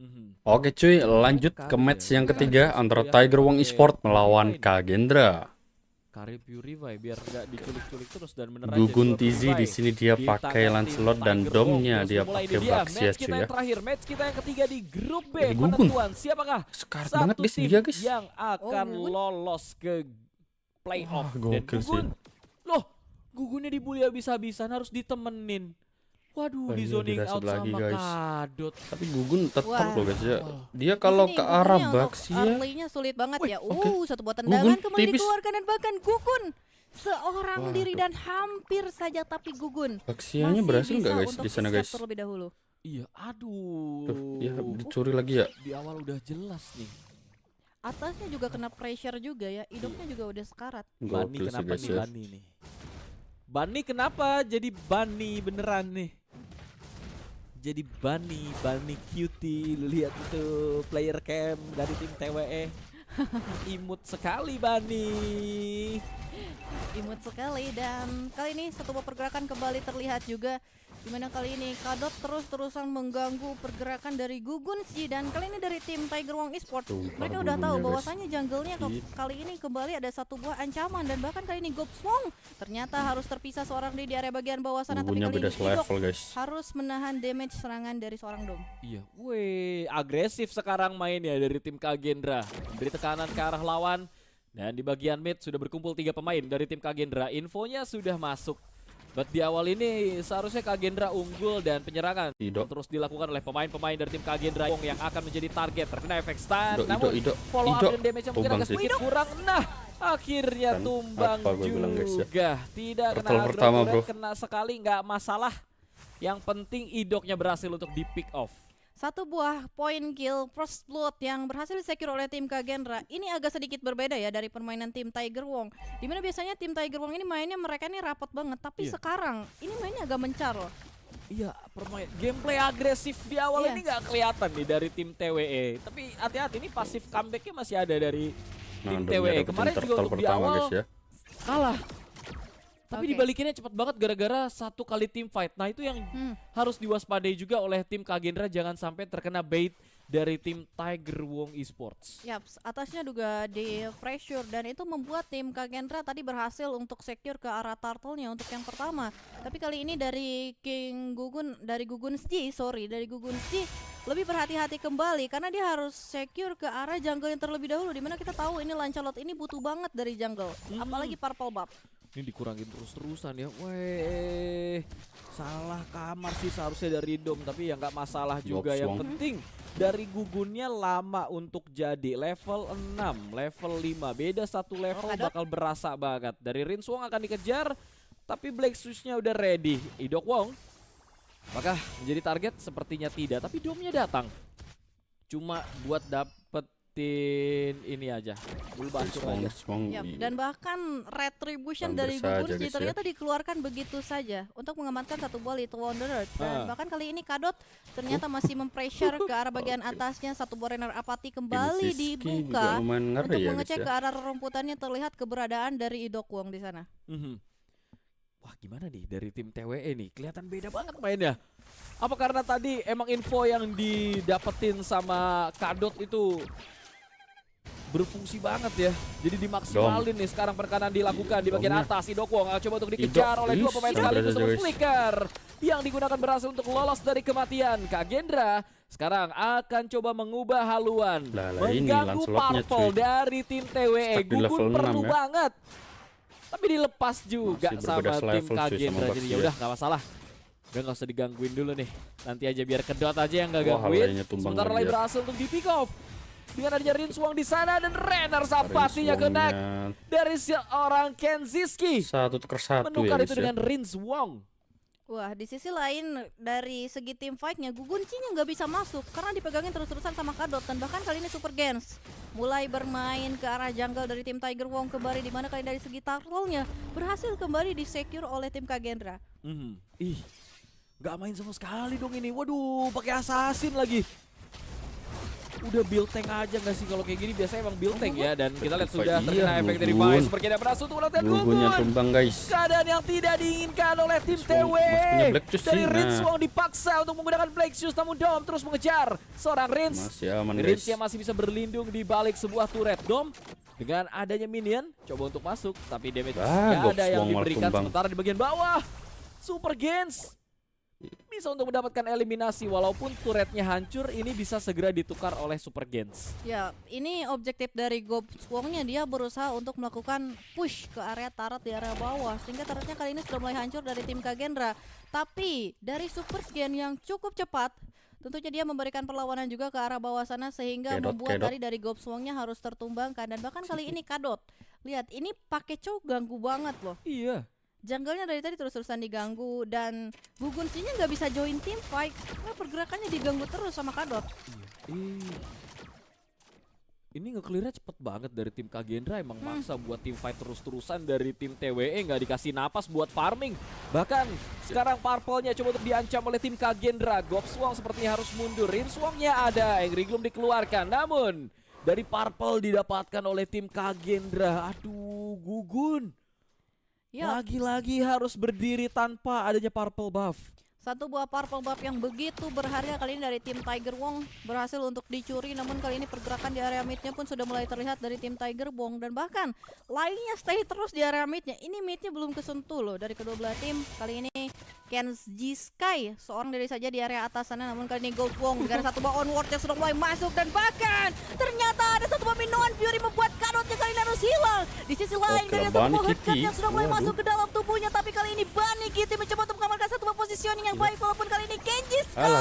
Hmm. Oke cuy, lanjut ke match ya. yang iya, ketiga iya, antara iya. Tiger Wong Esport melawan Kagendra. Gugun Tizi di sini dia pakai Lancelot dan domnya dia pakai Baxias cuy ya. match kita yang ketiga di grup B. Eh, Gugun. Siapakah? Sekarat banget guys dia guys. Yang akan oh, lolos ke playoff. Ah, dan Gugun. Loh, Gugunnya dibully habis-habisan harus ditemenin. Waduh, oh, di zoning out sama lagi, guys. kadot. Tapi Gugun tetap loh guys ya. Dia kalau ke arah box ya. nya sulit banget Wih, ya. Uh, okay. satu buat tendangan kembali tipis. dikeluarkan dan bahkan Gugun seorang Waduh. diri dan hampir saja tapi Gugun. Baksianya berhasil nggak guys di sana guys? Terlebih dahulu. Iya, aduh. Tuh, ya dicuri uh, lagi ya. Di awal udah jelas nih. Atasnya juga kena pressure juga ya. Hidupnya juga udah sekarat. Bani kenapa nih ya. Bani nih? Bani kenapa jadi Bani beneran nih? jadi bunny, bunny cutie. Lu lihat itu player cam dari tim TWE. Imut sekali bunny. Imut sekali dan kali ini satu pergerakan kembali terlihat juga Dimana kali ini Kadot terus-terusan mengganggu pergerakan dari Gugun Sih dan kali ini dari tim Tiger Wong Esports. Mereka udah tahu bahwasannya jungle-nya iya. kali ini kembali ada satu buah ancaman dan bahkan kali ini Gobswong ternyata harus terpisah seorang di, di area bagian bawah sana tapi kali beda ini level, guys. harus menahan damage serangan dari seorang Dom. Iya, weh, agresif sekarang main ya dari tim Kagendra. Beri tekanan ke arah lawan dan di bagian mid sudah berkumpul tiga pemain dari tim Kagendra. Infonya sudah masuk But di awal ini seharusnya Kagendra unggul dan penyerangan Ido. terus dilakukan oleh pemain-pemain dari tim Kagendra yang akan menjadi target terkena efek stun. Ido, namun Ido, Namun follow up dan damage-nya mungkin agak sedikit kurang. Nah, akhirnya kan, tumbang juga. guys, ya. Tidak Pertol kena pertama, bro. kena sekali nggak masalah. Yang penting Idoknya berhasil untuk di pick off. Satu buah point kill Frost Blood yang berhasil disekir oleh tim Kagenra. Ini agak sedikit berbeda ya dari permainan tim Tiger Wong. Dimana biasanya tim Tiger Wong ini mainnya mereka ini rapat banget, tapi yeah. sekarang ini mainnya agak mencar loh. Iya, permain gameplay agresif di awal yeah. ini nggak kelihatan nih dari tim TWE. Tapi hati-hati ini pasif comebacknya masih ada dari nah, tim nah, TWE. Kemarin juga untuk di awal guys, ya. kalah tapi okay. dibalikinnya cepat banget gara-gara satu kali tim fight. Nah, itu yang hmm. harus diwaspadai juga oleh tim Kagendra jangan sampai terkena bait dari tim Tiger Wong Esports. Yap atasnya juga di pressure dan itu membuat tim Kagendra tadi berhasil untuk secure ke arah turtle-nya untuk yang pertama. Tapi kali ini dari King Gugun dari Gugun Ji, sorry, dari Gugun Ji lebih berhati-hati kembali karena dia harus secure ke arah jungle yang terlebih dahulu dimana kita tahu ini Lancelot ini butuh banget dari jungle, hmm. apalagi purple buff. Ini dikurangin terus-terusan ya. Weh, salah kamar sih seharusnya dari Dom, tapi ya nggak masalah juga. Yang penting dari gugunnya lama untuk jadi level 6, level 5. Beda satu level bakal berasa banget. Dari Rin Swong akan dikejar, tapi Black switch udah ready. Idok Wong Apakah menjadi target? Sepertinya tidak, tapi domnya datang. Cuma buat dapet dapetin ini aja bulbasaur iya, aja yep. Iya, dan bahkan retribution dari Gugunji ternyata dikeluarkan begitu saja untuk mengamankan satu buah Little Wanderer dan ah. bahkan kali ini Kadot ternyata uh. masih mempressure ke arah bagian okay. atasnya satu buah Renner Apati kembali dibuka untuk ya, mengecek ya. ke arah rumputannya terlihat keberadaan dari Idok Wong di sana mm -hmm. Wah gimana nih dari tim TWE nih kelihatan beda banget mainnya apa karena tadi emang info yang didapetin sama Kadot itu berfungsi banget ya. Jadi dimaksimalin nih sekarang perkanan dilakukan di bagian atas. nggak coba untuk dikejar oleh dua pemain sekaligus sebelum flicker. Yang digunakan berhasil untuk lolos dari kematian. kagendra sekarang akan coba mengubah haluan. Lala, mengganggu parpol dari tim TWE. Gugun perlu ya. banget. Tapi dilepas juga sama tim kagendra Jadi yaudah ya udah nggak masalah. Udah gak usah digangguin dulu nih Nanti aja biar kedot aja yang gak gangguin Sementara lagi ya. berhasil untuk di pick off dengan adanya Rinsuang di sana dan Renner Sapatinya kena dari seorang Kenziski. Satu ke satu ya, Menukar ya, itu ya. dengan Rinsuang. Wah, di sisi lain dari segi tim fight-nya Guguncinya nggak bisa masuk karena dipegangin terus-terusan sama Kadot dan bahkan kali ini Super Gens mulai bermain ke arah jungle dari tim Tiger Wong kembali di mana kali dari segi turtle-nya berhasil kembali di secure oleh tim Kagendra. Mm -hmm. Ih, nggak main sama sekali dong ini. Waduh, pakai assassin lagi udah build tank aja nggak sih kalau kayak gini biasanya emang build tank ya dan kita lihat sudah iya, terkena efek dari Vice seperti ada berasuh tuh dan Gugun tumbang guys keadaan yang tidak diinginkan oleh tim TW dari nah. Rins Wong dipaksa untuk menggunakan Black Shoes namun Dom terus mengejar seorang Rins ya, Rins yang masih bisa berlindung di balik sebuah turret Dom dengan adanya minion coba untuk masuk tapi damage ah, nggak ada yang diberikan sementara di bagian bawah Super Gens bisa untuk mendapatkan eliminasi walaupun turretnya hancur ini bisa segera ditukar oleh Super Gens. Ya, ini objektif dari Gob Wongnya dia berusaha untuk melakukan push ke area turret di area bawah sehingga turretnya kali ini sudah mulai hancur dari tim Kagendra. Tapi dari Super Gen yang cukup cepat Tentunya dia memberikan perlawanan juga ke arah bawah sana sehingga kedot, membuat kedot. dari dari Gobswongnya harus tertumbangkan dan bahkan kali ini Kadot. Lihat, ini pakai cow ganggu banget loh. Iya. Jungle-nya dari tadi terus-terusan diganggu dan Gugun sihnya nggak bisa join team fight. Nah, pergerakannya diganggu terus sama Kadot. Iya, Ini ngeklirnya cepet banget dari tim Kagendra emang hmm. maksa buat tim fight terus-terusan dari tim TWE nggak dikasih napas buat farming. Bahkan sekarang purple-nya coba untuk diancam oleh tim Kagendra. Gopswang sepertinya harus mundur. rinswang ada, yang Gloom dikeluarkan. Namun dari purple didapatkan oleh tim Kagendra. Aduh, Gugun. Iya. Lagi-lagi harus berdiri tanpa adanya purple buff. Satu buah purple buff yang begitu berharga kali ini dari tim Tiger Wong berhasil untuk dicuri namun kali ini pergerakan di area midnya pun sudah mulai terlihat dari tim Tiger Wong dan bahkan lainnya stay terus di area midnya. Ini midnya belum kesentuh loh dari kedua belah tim. Kali ini g Sky seorang dari saja di area atasannya namun kali ini Gold Wong dengan satu buah onward yang sudah mulai masuk dan bahkan ternyata ada satu buah minuman Fury membuat di sisi lain oh, dari satu headcut yang sudah mulai Waduh. masuk ke dalam tubuhnya tapi kali ini Bani Kitty mencoba untuk mengamankan satu positioning yang iya. baik walaupun kali ini Kenji Sky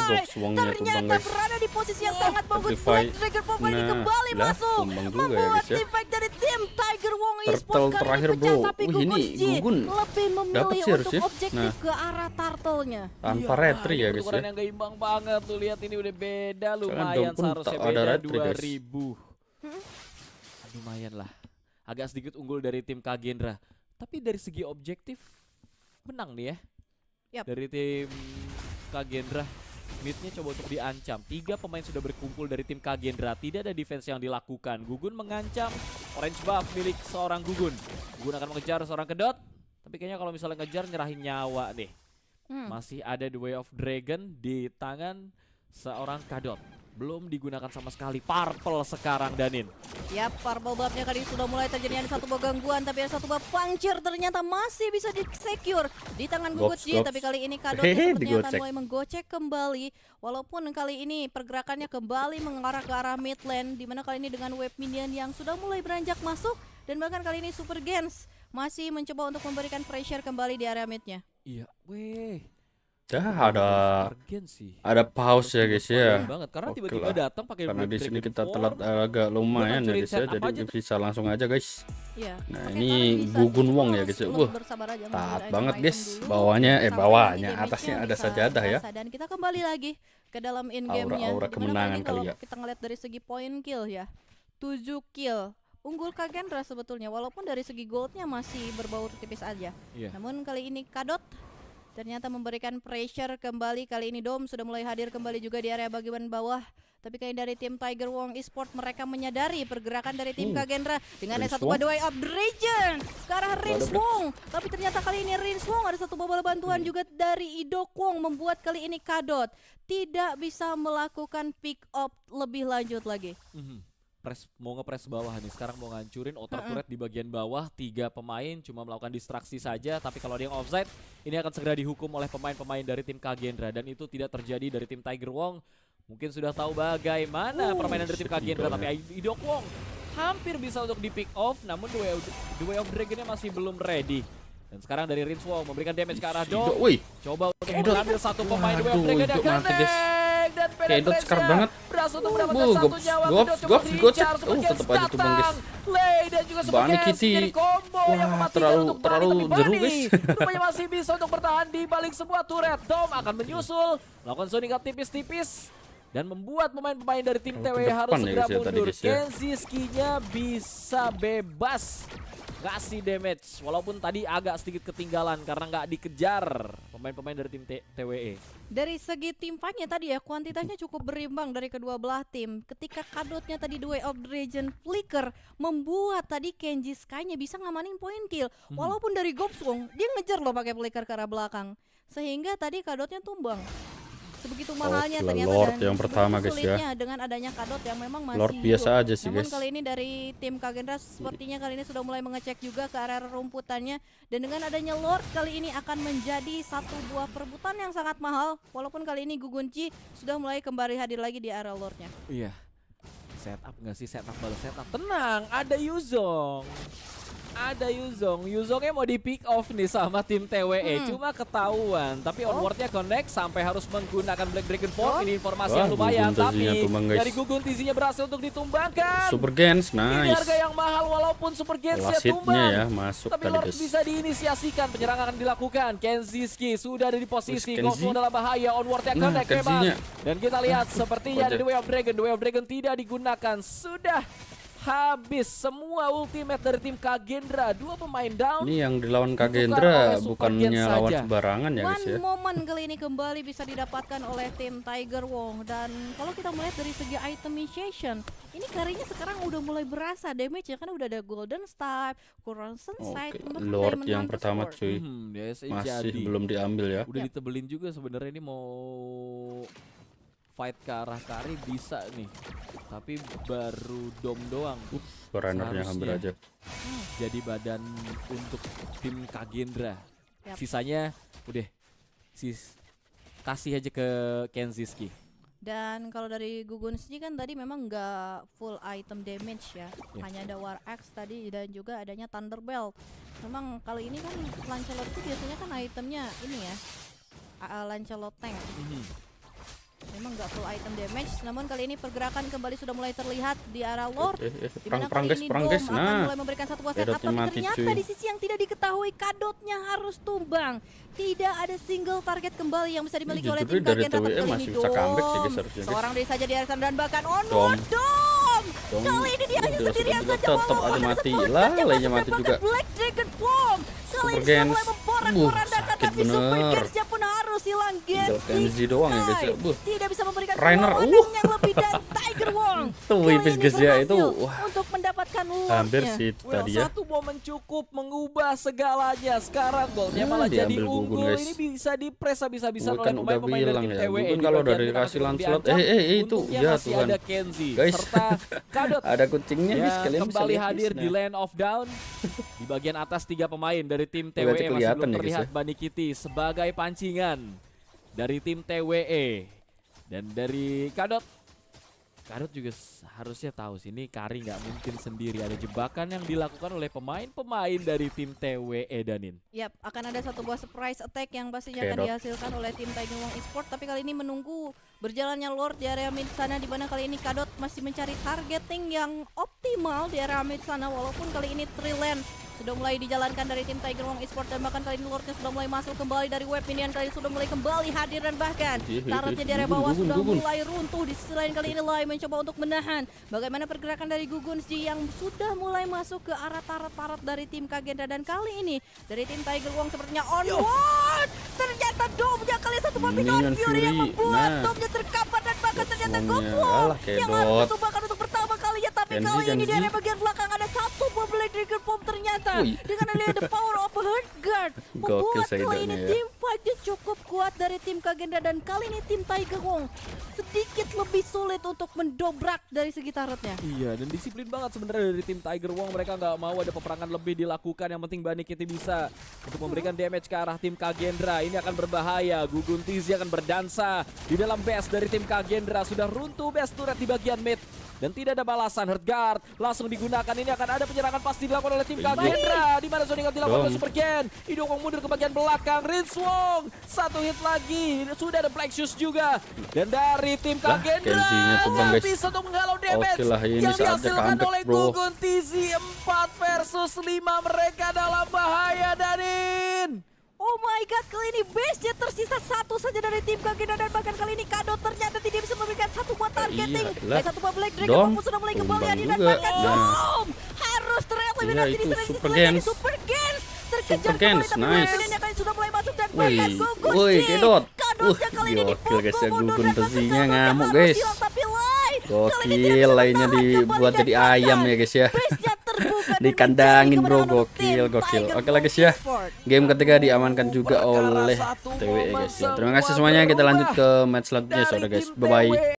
ternyata berada di posisi yang sangat bagus setelah trigger Pop ini nah, kembali masuk ya, membuat ya, impact dari tim Tiger Wong Esports terakhir bro tapi ini Gugun lebih memilih sih, untuk objektif nah. ke arah turtle-nya tanpa ya, retri ya guys ya yang keimbang banget tuh lihat ini udah beda lumayan seharusnya beda 2000 hmm? lumayan lah agak sedikit unggul dari tim Kagendra. Tapi dari segi objektif menang nih ya. Yep. Dari tim Kagendra midnya coba untuk diancam. Tiga pemain sudah berkumpul dari tim Kagendra. Tidak ada defense yang dilakukan. Gugun mengancam orange buff milik seorang Gugun. Gugun akan mengejar seorang kedot. Tapi kayaknya kalau misalnya ngejar nyerahin nyawa nih. Hmm. Masih ada The Way of Dragon di tangan seorang Kadot belum digunakan sama sekali. Purple sekarang Danin. Ya, purple babnya kali sudah mulai terjadi ada satu buah gangguan tapi ada satu buah pancir ternyata masih bisa di secure di tangan Gugut Ji tapi kali ini Kado sepertinya akan mulai menggocek kembali walaupun kali ini pergerakannya kembali mengarah ke arah mid lane di mana kali ini dengan web minion yang sudah mulai beranjak masuk dan bahkan kali ini Super Gens masih mencoba untuk memberikan pressure kembali di area midnya. Iya, weh. Ya ada ada pause ya guys ya. oke lah. tiba-tiba Karena di sini kita telat eh, agak lumayan ya guys ya. Jadi bisa langsung aja guys. Iya. Nah, ini Gugun Wong ya guys ya. Wah. Taat banget guys. Bawahnya eh bawahnya atasnya ada sajadah ya. Dan kita kembali lagi ke dalam in game-nya. Aura, kemenangan kali ya. Kita ngeliat dari segi poin kill ya. tujuh kill unggul Kagendra sebetulnya walaupun dari segi goldnya masih berbau tipis aja. Yeah. Namun kali ini Kadot Ternyata memberikan pressure kembali kali ini Dom sudah mulai hadir kembali juga di area bagian bawah. Tapi kayak dari tim Tiger Wong Esport mereka menyadari pergerakan dari tim hmm. Kagendra dengan satu by way up the region ke arah Rins Wong. Tapi ternyata kali ini Rins Wong ada satu bola bantuan hmm. juga dari ido Kwong membuat kali ini Kadot tidak bisa melakukan pick up lebih lanjut lagi. Hmm press mau ngepres bawah nih sekarang mau ngancurin otak turret di bagian bawah tiga pemain cuma melakukan distraksi saja tapi kalau dia yang offside ini akan segera dihukum oleh pemain-pemain dari tim Kagendra dan itu tidak terjadi dari tim Tiger Wong mungkin sudah tahu bagaimana uh, permainan dari tim Kagendra tapi Idok Wong hampir bisa untuk di pick off namun the way of, the Dragonnya masih belum ready dan sekarang dari Rinswong memberikan damage ke arah Dom. Coba untuk mengambil satu pemain Waduh, Waduh, Dragon dan dan Kayak dot sekar banget. Berhasil Gops, gops, gops. Oh, tetap aja tuh Bang, guys. Bani Kitty. Wah, terlalu terlalu jeru, guys. Rupanya masih bisa untuk bertahan di balik sebuah turret. Dom akan menyusul, melakukan zoning up tipis-tipis dan membuat pemain-pemain dari tim TW harus ya, segera ya, mundur. Ya. Kenzi skinya bisa bebas ngasih damage walaupun tadi agak sedikit ketinggalan karena nggak dikejar pemain-pemain dari tim T TWE. Dari segi tim tadi ya kuantitasnya cukup berimbang dari kedua belah tim. Ketika kadotnya tadi Dua of the Region flicker membuat tadi Kenji Sky-nya bisa ngamanin point kill mhm. walaupun dari Gobswong dia ngejar loh pakai flicker ke arah belakang sehingga tadi kadotnya tumbang. Sebegitu mahalnya oh, ternyata Lord dan yang pertama guys ya. dengan adanya kadot yang memang masih Lord biasa hidup. aja sih Namun guys. kali ini dari tim Kagendra sepertinya kali ini sudah mulai mengecek juga ke area rumputannya dan dengan adanya Lord kali ini akan menjadi satu buah perebutan yang sangat mahal walaupun kali ini Gugunci sudah mulai kembali hadir lagi di area Lordnya. Iya. Setup nggak sih setup balas setup. Tenang, ada Yuzong ada Yuzong. Yuzongnya mau di pick off nih sama tim TWE. Hmm. Cuma ketahuan. Tapi oh. onwardnya connect sampai harus menggunakan Black Dragon Form. Oh. Ini informasi Wah, yang lumayan. Tapi tumbang, guys. dari Gugun tizinya berhasil untuk ditumbangkan. Super Gens, nice. Ini harga yang mahal walaupun Super Gens ya tumbang. ya masuk Tapi Lord guys. bisa diinisiasikan. Penyerangan akan dilakukan. Kenziski sudah ada di posisi. Kosmo dalam bahaya. Onwardnya nah, connect nah, Dan kita lihat eh, sepertinya dari Way of Dragon. The Way of Dragon tidak digunakan. Sudah habis semua ultimate dari tim Kagendra dua pemain down ini yang dilawan Kagendra bukannya lawan sembarangan ya guys ya momen kali ini kembali bisa didapatkan oleh tim Tiger Wong dan kalau kita melihat dari segi itemization ini karinya sekarang udah mulai berasa damage ya kan udah ada golden star kurang sunset okay. Lord yang pertama sword. cuy hmm, masih jadi. belum diambil ya udah ditebelin juga sebenarnya ini mau fight ke arah Kari bisa nih. Tapi baru dom doang. perannya hampir aja. Jadi badan untuk tim Kagendra. Yep. Sisanya udah sis kasih aja ke Kenziski. Dan kalau dari Gugun sendiri kan tadi memang nggak full item damage ya, yep. Ya. hanya ada War Axe tadi dan juga adanya Thunder Belt. Memang kalau ini kan Lancelot itu biasanya kan itemnya ini ya, Lancelot Tank. Mm -hmm nggak full item damage. Namun kali ini pergerakan kembali sudah mulai terlihat di arah Lord. Eh, eh, eh, perang, perang guys, perang guys. Nah, mulai memberikan satu kuasa tapi ternyata cuy. di sisi yang tidak diketahui kadotnya harus tumbang. Tidak ada single target kembali yang bisa dimiliki oleh tim dari TWE kali masih ini. bisa comeback sih guys harusnya. Seorang dari saja di arah dan bahkan onward dom. dom. Kali ini dia hanya sendirian saja tetap ada mati lah, lainnya mati juga. Black Dragon Bomb. Kali ini mulai memporak-porandakan tapi Super pun harus hilang Genji doang ya guys. Ya. Tidak bisa memberikan Rainer uh. yang lebih dan Tuh wipis guys ya itu wah. Untuk mendapatkan lootnya. Hampir sih tadi ya. Satu momen cukup mengubah segalanya. Sekarang golnya hmm, malah jadi unggul. Guys. Ini bisa press habis-habisan oleh pemain-pemain dari tim TWE. Bukan kalau udah dikasih lanslot. Eh, eh eh itu ya Tuhan. Ada Kenzi guys. serta Kadot. ada kucingnya ya, kalian kembali hadir di Land of Down. Di bagian atas tiga pemain dari tim TWE masih belum ya, terlihat ya. Bani Kitty sebagai pancingan dari tim TWE dan dari Kadot Karut juga harusnya tahu sih ini Kari nggak mungkin sendiri ada jebakan yang dilakukan oleh pemain-pemain dari tim TWE danin. Yap, akan ada satu buah surprise attack yang pastinya akan dihasilkan oleh tim Tiger Wong Esport tapi kali ini menunggu berjalannya Lord di area mid sana di mana kali ini Kadot masih mencari targeting yang optimal di area mid sana walaupun kali ini Triland sudah mulai dijalankan dari tim Tiger Wong Esports dan bahkan kali ini Lordnya sudah mulai masuk kembali dari web minion kali ini sudah mulai kembali hadir dan bahkan iya, iya, iya. tarotnya di area bawah sudah mulai runtuh di sisi lain kali ini Lai mencoba untuk menahan bagaimana pergerakan dari Gugun Ji yang sudah mulai masuk ke arah tarat-tarat dari tim Kagenda dan kali ini dari tim Tiger Wong sepertinya on board ternyata domnya kali satu pemikiran Fury yang membuat nah. domnya terkapar dan bahkan ternyata Gokwo yang harus bertubakan untuk pertama. Tapi Kenji, kali Kenji. ini di area bagian belakang ada satu bom Dragon Bomb ternyata. Ui. Dengan adanya the power of Hurt Guard. Membuat kali ini ya. tim Fajit cukup kuat dari tim Kagenda dan kali ini tim Tiger Wong sedikit lebih sulit untuk mendobrak dari segi tarotnya. Iya, dan disiplin banget sebenarnya dari tim Tiger Wong. Mereka nggak mau ada peperangan lebih dilakukan. Yang penting Bani Kitty bisa untuk memberikan hmm. damage ke arah tim Kagendra. Ini akan berbahaya. Gugun Tizi akan berdansa di dalam base dari tim Kagendra. Sudah runtuh base turret di bagian mid dan tidak ada balasan Hurt langsung digunakan ini akan ada penyerangan pasti dilakukan oleh tim iya. Kagendra di mana Sonic dilakukan oleh Super Gen didukung mundur ke bagian belakang Rin Swong. satu hit lagi sudah ada Black Shoes juga dan dari tim Kagendra tidak bisa untuk menghalau damage yang dihasilkan oleh Gugun TZ 4 versus 5 mereka dalam bahaya Danin Oh my god, kali ini base-nya tersisa satu saja dari tim Kagena dan bahkan kali ini Kado ternyata tidak bisa memberikan satu buah ah, iya, targeting. Iya, satu buah Black Dragon Dong. pun sudah mulai kembali Adi dan bahkan iya. Dom harus tereliminasi di sisi lain ini Super Gens terkejar kembali tapi nice. yang sudah mulai masuk dan bahkan Woi, Kedot. Uh, kali ini dipukul Gugun besinya ngamuk guys. Gokil lainnya dibuat jadi ayam ya guys ya. dikandangin bro gokil gokil oke lagi sih ya game ketiga diamankan juga oleh TWE guys ya terima kasih semuanya kita lanjut ke match selanjutnya saudara guys bye bye